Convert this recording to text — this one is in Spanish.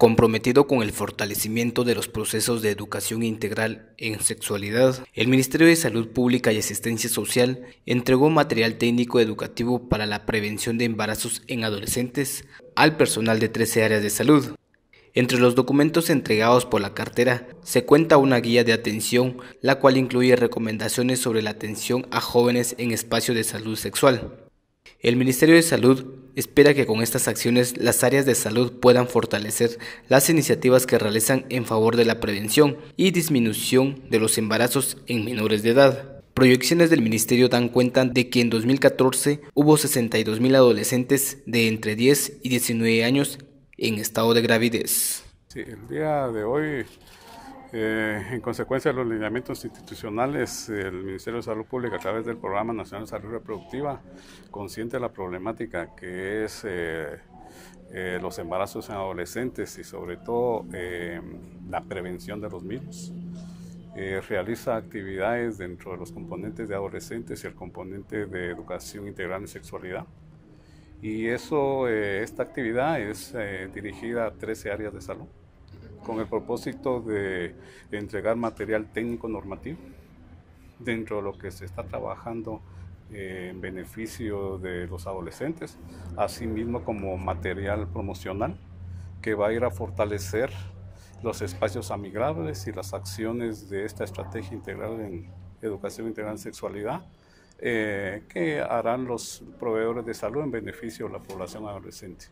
Comprometido con el fortalecimiento de los procesos de educación integral en sexualidad, el Ministerio de Salud Pública y Asistencia Social entregó material técnico educativo para la prevención de embarazos en adolescentes al personal de 13 áreas de salud. Entre los documentos entregados por la cartera se cuenta una guía de atención, la cual incluye recomendaciones sobre la atención a jóvenes en espacio de salud sexual, el Ministerio de Salud espera que con estas acciones las áreas de salud puedan fortalecer las iniciativas que realizan en favor de la prevención y disminución de los embarazos en menores de edad. Proyecciones del ministerio dan cuenta de que en 2014 hubo 62.000 adolescentes de entre 10 y 19 años en estado de gravidez. el día de hoy eh, en consecuencia de los lineamientos institucionales, el Ministerio de Salud Pública, a través del Programa Nacional de Salud Reproductiva, consciente de la problemática que es eh, eh, los embarazos en adolescentes y sobre todo la prevención de los mismos. realiza actividades dentro de los componentes de adolescentes y el componente de educación integral en sexualidad. Y eso, esta actividad es dirigida a 13 áreas de salud con el propósito de entregar material técnico normativo dentro de lo que se está trabajando eh, en beneficio de los adolescentes, así mismo como material promocional que va a ir a fortalecer los espacios amigables y las acciones de esta estrategia integral en educación integral en sexualidad eh, que harán los proveedores de salud en beneficio de la población adolescente.